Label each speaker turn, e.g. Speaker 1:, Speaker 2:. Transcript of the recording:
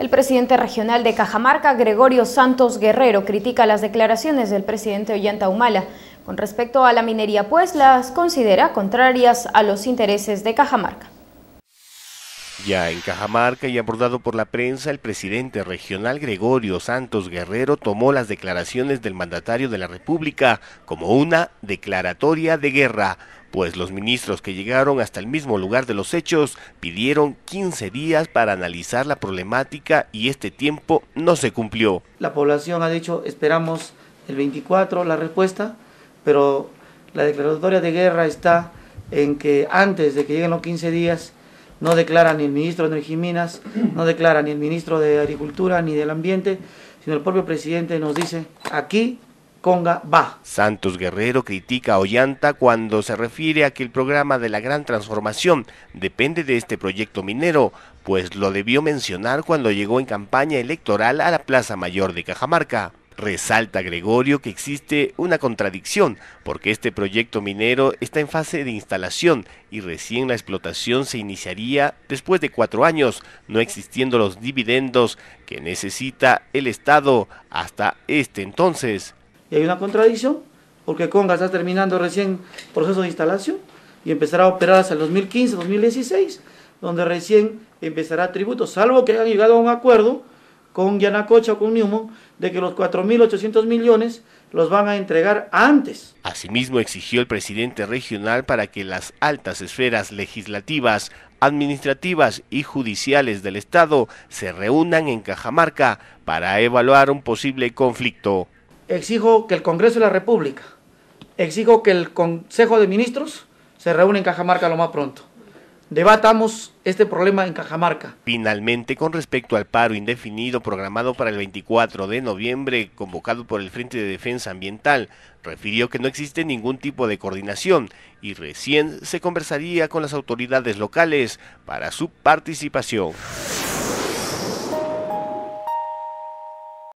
Speaker 1: El presidente regional de Cajamarca, Gregorio Santos Guerrero, critica las declaraciones del presidente Ollanta Humala. Con respecto a la minería, pues las considera contrarias a los intereses de Cajamarca.
Speaker 2: Ya en Cajamarca y abordado por la prensa, el presidente regional Gregorio Santos Guerrero tomó las declaraciones del mandatario de la República como una declaratoria de guerra, pues los ministros que llegaron hasta el mismo lugar de los hechos pidieron 15 días para analizar la problemática y este tiempo no se cumplió.
Speaker 1: La población ha dicho esperamos el 24 la respuesta, pero la declaratoria de guerra está en que antes de que lleguen los 15 días no declara ni el ministro de Energía y Minas, no declara ni el ministro de Agricultura ni del Ambiente, sino el propio presidente nos dice,
Speaker 2: aquí Conga va. Santos Guerrero critica a Ollanta cuando se refiere a que el programa de la gran transformación depende de este proyecto minero, pues lo debió mencionar cuando llegó en campaña electoral a la Plaza Mayor de Cajamarca. Resalta Gregorio que existe una contradicción, porque este proyecto minero está en fase de instalación y recién la explotación se iniciaría después de cuatro años, no existiendo los dividendos que necesita el Estado hasta este
Speaker 1: entonces. Y hay una contradicción, porque Conga está terminando recién proceso de instalación y empezará a operar hasta el 2015, 2016, donde recién empezará tributo, salvo que hayan llegado a un acuerdo con Yanacocha o con Newman de que los 4.800 millones los van a entregar antes.
Speaker 2: Asimismo, exigió el presidente regional para que las altas esferas legislativas, administrativas y judiciales del Estado se reúnan en Cajamarca para evaluar un posible conflicto.
Speaker 1: Exijo que el Congreso de la República, exijo que el Consejo de Ministros se reúna en Cajamarca lo más pronto debatamos este problema en Cajamarca.
Speaker 2: Finalmente, con respecto al paro indefinido programado para el 24 de noviembre, convocado por el Frente de Defensa Ambiental, refirió que no existe ningún tipo de coordinación y recién se conversaría con las autoridades locales para su participación.